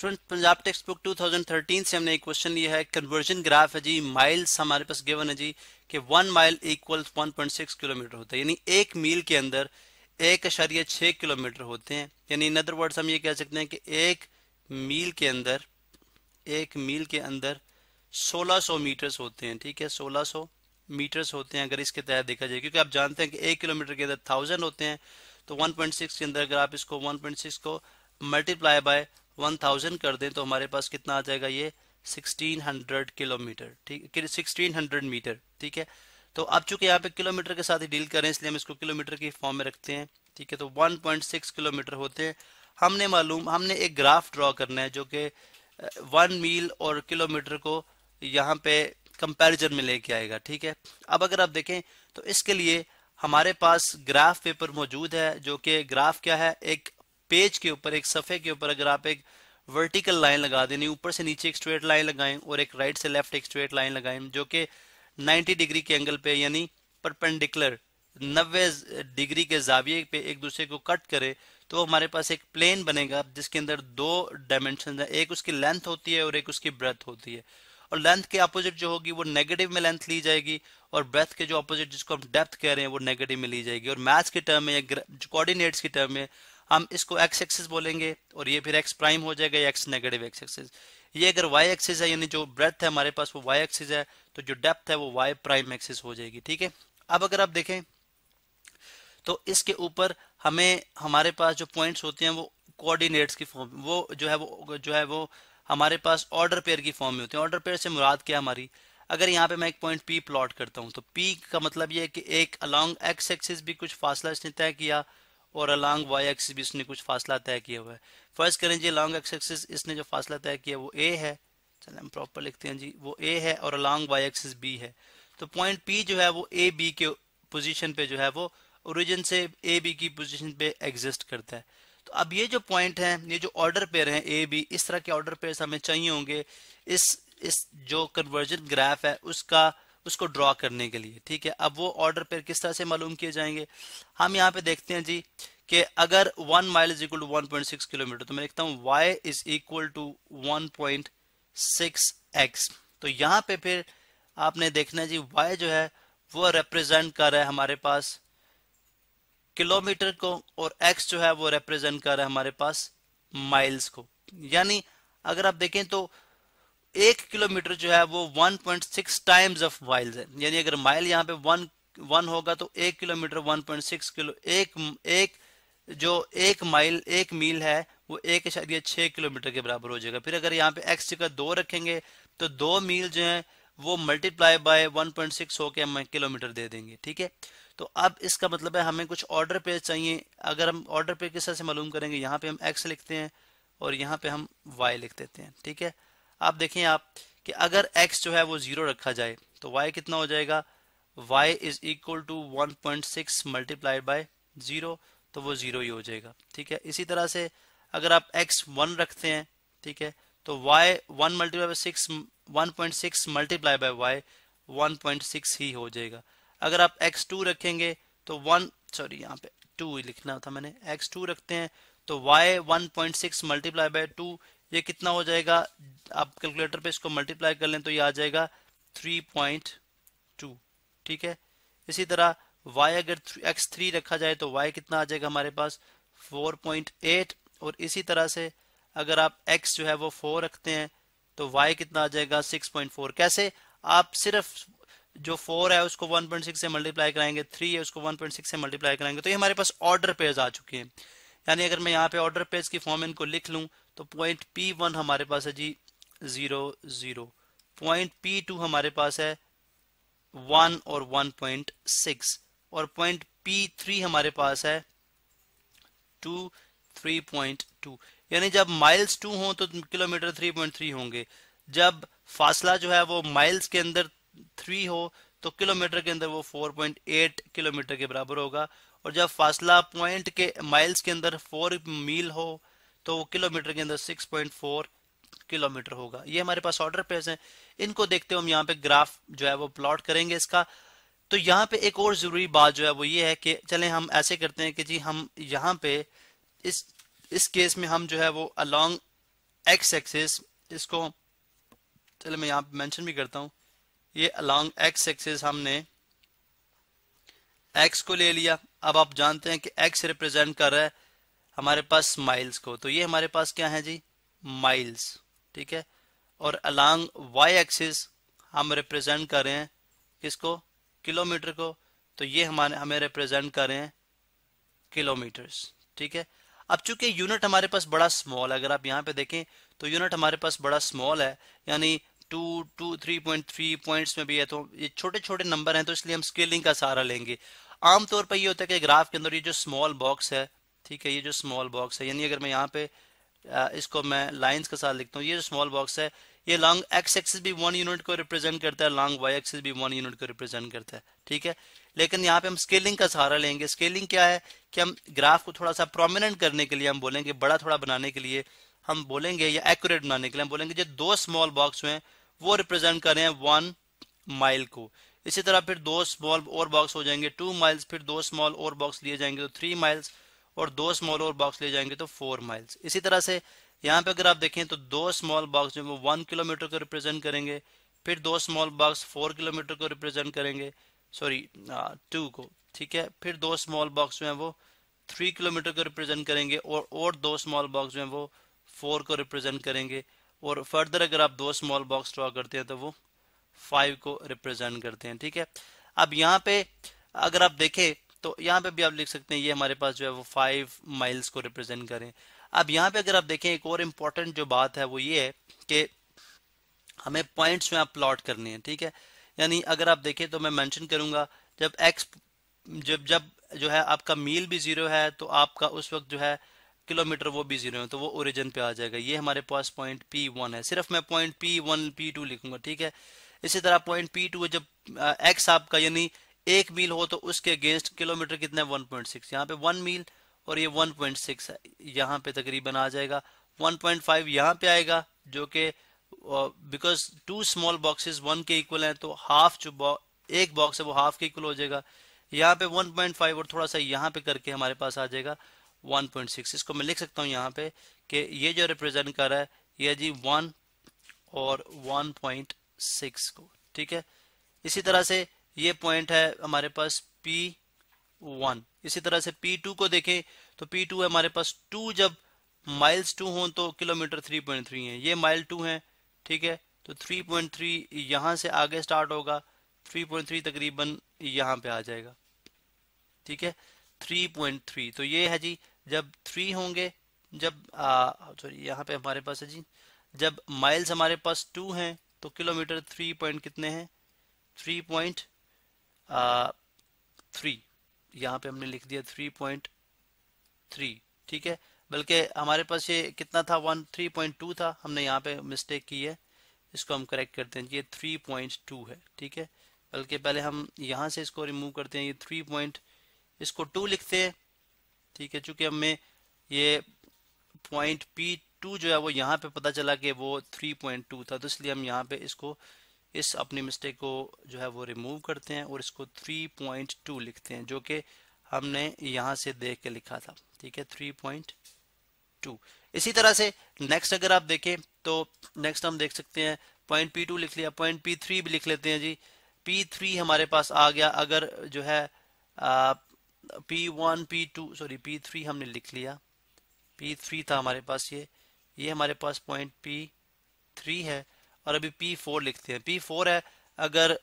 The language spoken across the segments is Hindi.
स्टूडेंट पंजाब टेक्स बुक 2013 से हमने एक क्वेश्चन लिया है कन्वर्जन ग्राफ है जी माइल्स हमारे पास गिवन है जी कि वन माइल इक्वल 1.6 किलोमीटर होता है यानी एक मील के अंदर एक अशारिया छः किलोमीटर होते हैं यानी इन अदर वर्ड्स हम ये कह सकते हैं कि एक मील के अंदर एक मील के अंदर 1600 मीटर्स होते हैं ठीक है 1600 मीटर्स होते हैं अगर इसके तहत देखा जाए क्योंकि आप जानते हैं कि एक किलोमीटर के अंदर थाउजेंड होते हैं तो 1.6 के अंदर अगर आप इसको 1.6 को मल्टीप्लाई बाय वन थाउजेंड कर दें तो हमारे पास कितना आ जाएगा ये सिक्सटीन हंड्रेड किलोमीटर ठीक सिक्सटीन हंड्रेड मीटर ठीक है तो अब चूंकि यहाँ पे किलोमीटर के साथ ही डील करें इसलिए हम इसको किलोमीटर की फॉर्म में रखते हैं ठीक है तो 1.6 किलोमीटर होते हैं हमने मालूम हमने एक ग्राफ ड्रॉ करना है जो कि वन मील और किलोमीटर को यहाँ पे कंपेरिजन में लेके आएगा ठीक है अब अगर आप देखें तो इसके लिए हमारे पास ग्राफ पेपर मौजूद है जो कि ग्राफ क्या है एक पेज के ऊपर एक सफ़े के ऊपर अगर आप एक वर्टिकल लाइन लगा दें ऊपर से नीचे एक स्ट्रेट लाइन लगाएं और एक राइट से लेफ्ट एक स्ट्रेट लाइन लगाएं जो कि 90 डिग्री के एंगल पे यानी परपेंडिकुलर 90 डिग्री के जाविये पे एक दूसरे को कट करे तो हमारे पास एक प्लेन बनेगा जिसके अंदर दो डायमेंशन है एक उसकी लेंथ होती है और एक उसकी ब्रेथ होती है और लेंथ के अपोजिट जो होगी वो नेगेटिव में लेंथ ली जाएगी और ब्रेथ के जो अपोजिट जिसको हम डेप्थ कह रहे हैं वो नेगेटिव में ली जाएगी और मैथ्स के टर्म में या कोऑर्डिनेट्स की टर्म में हम इसको एक्स एक्सिस बोलेंगे और ये फिर एक्स प्राइम हो जाएगा एक्स नेगेटिव एक्स एक्सिस ये अगर वाई एक्सिस है यानी जो ब्रेथ है हमारे पास वो वाई एक्सिस है तो जो डेप्थ है वो वाई प्राइम एक्सिस हो जाएगी ठीक है अब अगर आप देखें तो इसके ऊपर हमें हमारे पास जो पॉइंट्स होते हैं वो कोऑर्डिनेट्स की फॉर्म वो जो है वो जो है वो हमारे पास ऑर्डर पेयर की फॉर्म में होते हैं ऑर्डर पेयर से मुराद क्या हमारी अगर यहाँ पे मैं एक पॉइंट पी प्लॉट करता हूँ तो पी का मतलब ये है कि एक अलॉन्ग एक्स एक्सिस भी कुछ फासला इसने तय किया और अलॉन्ग वाई एक्सिस भी इसने कुछ फासला तय किया हुआ है फर्ज करें जी लॉन्ग एक्स एक्सिस इसने जो फासला तय किया वो ए है चल हम प्रॉपर लिखते हैं जी वो ए है और अलॉन्ग वाई एक्सिस बी है तो पॉइंट पी जो है वो ए बी के पोजिशन पे जो है वो ओरिजिन से ए बी की पोजिशन पे एग्जिस्ट करता है तो अब ये जो पॉइंट है ये जो ऑर्डर पेयर है ए बी इस तरह के ऑर्डर पेयर हमें चाहिए होंगे इस इस जो कन्वर्जन ग्राफ है उसका उसको ड्रॉ करने के लिए ठीक है अब वो ऑर्डर पेयर किस तरह से मालूम किए जाएंगे हम यहाँ पे देखते हैं जी कि अगर one mile is equal to one point six kilometre तो मैं लिखता हूँ Y is equal to one point six X तो यहाँ पे फिर आपने देखना है जी वाई जो है वो रिप्रेजेंट कर रहा है हमारे पास किलोमीटर को और एक्स जो है वो रिप्रेजेंट कर रहा है हमारे पास माइल्स को यानी अगर आप देखें तो एक किलोमीटर जो है वो 1.6 टाइम्स ऑफ माइल्स है यानी अगर माइल यहाँ पे वन वन होगा तो एक किलोमीटर 1.6 किलो एक एक जो एक माइल एक मील है वो एक इशारिया छः किलोमीटर के बराबर हो जाएगा फिर अगर यहाँ पे एक्स जगह दो रखेंगे तो दो मील जो है वो मल्टीप्लाई बाय 1.6 होके हम किलोमीटर दे देंगे ठीक है तो अब इसका मतलब है हमें कुछ ऑर्डर पे चाहिए अगर हम ऑर्डर पे किस तरह से मालूम करेंगे यहाँ पे हम एक्स लिखते हैं और यहाँ पे हम वाई लिख देते हैं ठीक है आप देखें आप कि अगर x जो है वो जीरो रखा जाए तो y कितना हो जाएगा y is equal to one point six multiplied by zero तो वो जीरो ही हो जाएगा ठीक है इसी तरह से अगर आप x वन रखते हैं ठीक है तो y one multiply by six one point six multiply by Y one point six ही हो जाएगा अगर आप एक्स टू रखेंगे तो वन सॉरी यहाँ पे टू लिखना था मैंने एक्स टू रखते हैं तो y 1.6 point six multiply by two ये कितना हो जाएगा आप कैलकुलेटर पे इसको मल्टीप्लाई कर लें तो ये आ जाएगा 3.2 ठीक है इसी तरह y अगर x3 रखा जाए तो y कितना आ जाएगा हमारे पास 4.8 और इसी तरह से अगर आप x जो है वो 4 रखते हैं तो y कितना आ जाएगा 6.4 कैसे आप सिर्फ जो 4 है उसको 1.6 से मल्टीप्लाई कराएंगे 3 है उसको 1.6 से मल्टीप्लाई कराएंगे तो ये हमारे पास ऑर्डर पेज आ चुके हैं यानी अगर मैं यहाँ पे ऑर्डर पेज की फॉर्म इनको लिख लूँ तो पॉइंट पी वन हमारे पास है जी zero zero point P two हमारे पास है वन और वन पॉइंट सिक्स और पॉइंट पी थ्री हमारे पास है टू थ्री पॉइंट टू यानी जब माइल्स टू हो तो किलोमीटर थ्री पॉइंट थ्री होंगे जब फासला जो है वो माइल्स के अंदर थ्री हो तो किलोमीटर के अंदर वो फोर पॉइंट एट किलोमीटर के बराबर होगा और जब फासला पॉइंट के माइल्स के अंदर फोर मील हो तो वो किलोमीटर के अंदर सिक्स पॉइंट फोर किलोमीटर होगा ये हमारे पास ऑर्डर पेज हैं इनको देखते हुए हम यहाँ पे ग्राफ जो है वो प्लॉट करेंगे इसका तो यहाँ पे एक और जरूरी बात जो है वो ये है कि चले हम ऐसे करते हैं कि जी हम यहाँ पे इस इस केस में हम जो है वो अलोंग एक्स एक्सिस इसको चले मैं यहाँ पे मैंशन भी करता हूँ ये अलोंग एक्स एक्सिस हमने एक्स को ले लिया अब आप जानते हैं कि एक्स रिप्रेजेंट कर रहा है हमारे पास स्माइल्स को तो ये हमारे पास क्या है जी माइल्स ठीक है और अलॉन्ग वाई एक्सिस हम रिप्रेजेंट कर रहे हैं किसको किलोमीटर को तो ये हमारे हमें रिप्रेजेंट कर रहे हैं किलोमीटर्स ठीक है अब चूंकि यूनिट हमारे पास बड़ा स्मॉल है अगर आप यहाँ पे देखें तो यूनिट हमारे पास बड़ा स्मॉल है यानी two two three point three points में भी है तो ये छोटे छोटे नंबर हैं तो इसलिए हम स्केलिंग का सहारा लेंगे आमतौर पर ये होता है कि ग्राफ के अंदर ये जो स्मॉल बॉक्स है ठीक है ये जो स्मॉल बॉक्स है यानी अगर मैं यहाँ पे इसको मैं लाइंस के साथ लिखता हूँ ये जो स्मॉल बॉक्स है ये लॉन्ग एक्स एक्सिस भी वन यूनिट को रिप्रेजेंट करता है लॉन्ग वाई एक्सिस भी वन यूनिट को रिप्रेजेंट करता है ठीक है लेकिन यहाँ पे हम स्केलिंग का सहारा लेंगे स्केलिंग क्या है कि हम ग्राफ को थोड़ा सा प्रोमिनेंट करने के लिए हम बोलेंगे बड़ा थोड़ा बनाने के लिए हम बोलेंगे या एक्यूरेट बनाने के लिए हम बोलेंगे जो दो स्मॉल बॉक्स हुए वो रिप्रेजेंट करें वन माइल को इसी तरह फिर दो स्मॉल और बॉक्स हो जाएंगे टू माइल्स फिर दो स्मॉल और बॉक्स लिए जाएंगे तो थ्री माइल्स और दो स्मॉल और बॉक्स ले जाएंगे तो फोर माइल्स इसी तरह से यहाँ पे अगर आप देखें तो दो स्मॉल बॉक्स जो वन किलोमीटर को रिप्रेजेंट करेंगे फिर दो स्मॉल बॉक्स फोर किलोमीटर को रिप्रेजेंट करेंगे सॉरी टू को ठीक है फिर दो स्मॉल बॉक्स जो है वो थ्री किलोमीटर को रिप्रेजेंट करेंगे और और दो स्मॉल बॉक्स जो है वो फोर को रिप्रेजेंट करेंगे और फर्दर अगर आप दो स्मॉल बॉक्स ड्रॉ करते हैं तो वो फाइव को रिप्रेजेंट करते हैं ठीक है अब यहाँ पे अगर आप देखें तो यहाँ पे भी आप लिख सकते हैं ये हमारे पास जो है वो फाइव माइल्स को रिप्रेजेंट करें अब यहाँ पे अगर आप देखें एक और इम्पोर्टेंट जो बात है वो ये है कि हमें पॉइंट्स में आप प्लॉट करने हैं ठीक है यानी अगर आप देखें तो मैं मैंशन करूंगा जब एक्स जब जब जो है आपका मील भी जीरो है तो आपका उस वक्त जो है किलोमीटर वो भी जीरो है तो वो ओरिजिन पे आ जाएगा ये हमारे पास पॉइंट पी वन है सिर्फ मैं point P one P two लिखूंगा ठीक है इसी तरह पॉइंट पी टू जब एक्स आपका यानी एक मील हो तो उसके अगेंस्ट किलोमीटर कितना है 1.6 पॉइंट यहाँ पे वन मील और ये 1.6 पॉइंट सिक्स यहाँ पे तकरीबन आ जाएगा 1.5 पॉइंट यहाँ पे आएगा जो कि because two small boxes one के इक्वल हैं तो हाफ जो एक बॉक्स है वो हाफ के इक्वल हो जाएगा यहाँ पे 1.5 और थोड़ा सा यहाँ पे करके हमारे पास आ जाएगा 1.6 इसको मैं लिख सकता हूँ यहाँ पे कि ये जो रिप्रेजेंट कर रहा है ये जी वन और 1.6 को ठीक है इसी तरह से ये पॉइंट है हमारे पास पी वन इसी तरह से पी टू को देखें तो पी टू है हमारे पास टू जब माइल्स टू हो तो किलोमीटर थ्री पॉइंट थ्री है ये माइल टू है ठीक है तो थ्री पॉइंट थ्री से आगे स्टार्ट होगा थ्री पॉइंट थ्री तकरीबन यहां पे आ जाएगा ठीक है थ्री पॉइंट थ्री तो ये है जी जब थ्री होंगे जब सॉरी यहाँ पे हमारे पास है जी जब माइल्स हमारे पास टू हैं तो किलोमीटर थ्री पॉइंट कितने हैं थ्री पॉइंट थ्री यहाँ पे हमने लिख दिया थ्री पॉइंट थ्री ठीक है बल्कि हमारे पास ये कितना था वन थ्री पॉइंट टू था हमने यहाँ पे मिस्टेक की है इसको हम करेक्ट करते हैं ये थ्री पॉइंट टू है ठीक है बल्कि पहले हम यहाँ से इसको रिमूव करते हैं ये थ्री पॉइंट इसको टू लिखते हैं ठीक है चूंकि हमें ये पॉइंट पी टू जो है वो यहाँ पे पता चला कि वो थ्री पॉइंट टू था तो इसलिए हम यहाँ पे इसको इस अपनी मिस्टेक को जो है वो रिमूव करते हैं और इसको 3.2 लिखते हैं जो कि हमने यहाँ से देख के लिखा था ठीक है 3.2 इसी तरह से नेक्स्ट अगर आप देखें तो नेक्स्ट हम देख सकते हैं पॉइंट पी टू लिख लिया पॉइंट पी थ्री भी लिख लेते हैं जी पी थ्री हमारे पास आ गया अगर जो है P one P two sorry P three हमने लिख लिया पी थ्री था हमारे पास ये ये हमारे पास पॉइंट पी थ्री है और अभी पी फोर लिखते हैं पी फोर है अगर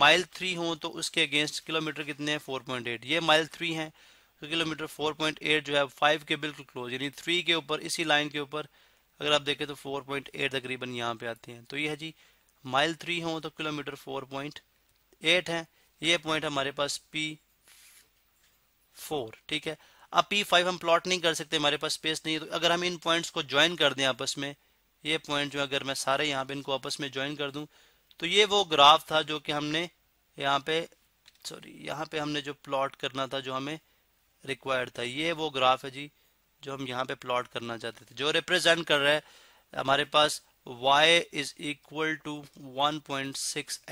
माइल थ्री हो तो उसके अगेंस्ट किलोमीटर कितने हैं फोर पॉइंट एट ये माइल थ्री हैं तो किलोमीटर फोर पॉइंट एट जो है फाइव के बिल्कुल क्लोज यानी थ्री के ऊपर इसी लाइन के ऊपर अगर आप देखें तो फोर पॉइंट एट तकरीबन यहाँ पे आते हैं तो ये है जी माइल थ्री हो तो किलोमीटर फोर पॉइंट एट है ये पॉइंट हमारे पास पी फोर ठीक है अब पी फाइव हम प्लॉट नहीं कर सकते हमारे पास स्पेस नहीं है तो अगर हम इन पॉइंट्स को ज्वाइन कर दें आपस में ये पॉइंट जो अगर मैं सारे यहाँ पे इनको आपस में ज्वाइन कर दूं तो ये वो ग्राफ था जो कि हमने यहाँ पे सॉरी यहाँ पे हमने जो प्लॉट करना था जो हमें रिक्वायर्ड था ये वो ग्राफ है जी जो हम यहाँ पे प्लॉट करना चाहते थे जो रिप्रेजेंट कर रहा है हमारे पास y is equal to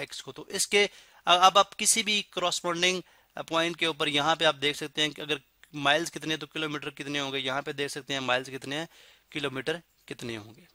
X को तो इसके अब आप किसी भी क्रॉसपॉन्डिंग पॉइंट के ऊपर यहाँ पे आप देख सकते हैं कि अगर माइल्स कितने तो किलोमीटर कितने होंगे यहाँ पे देख सकते हैं माइल्स कितने हैं किलोमीटर कितने होंगे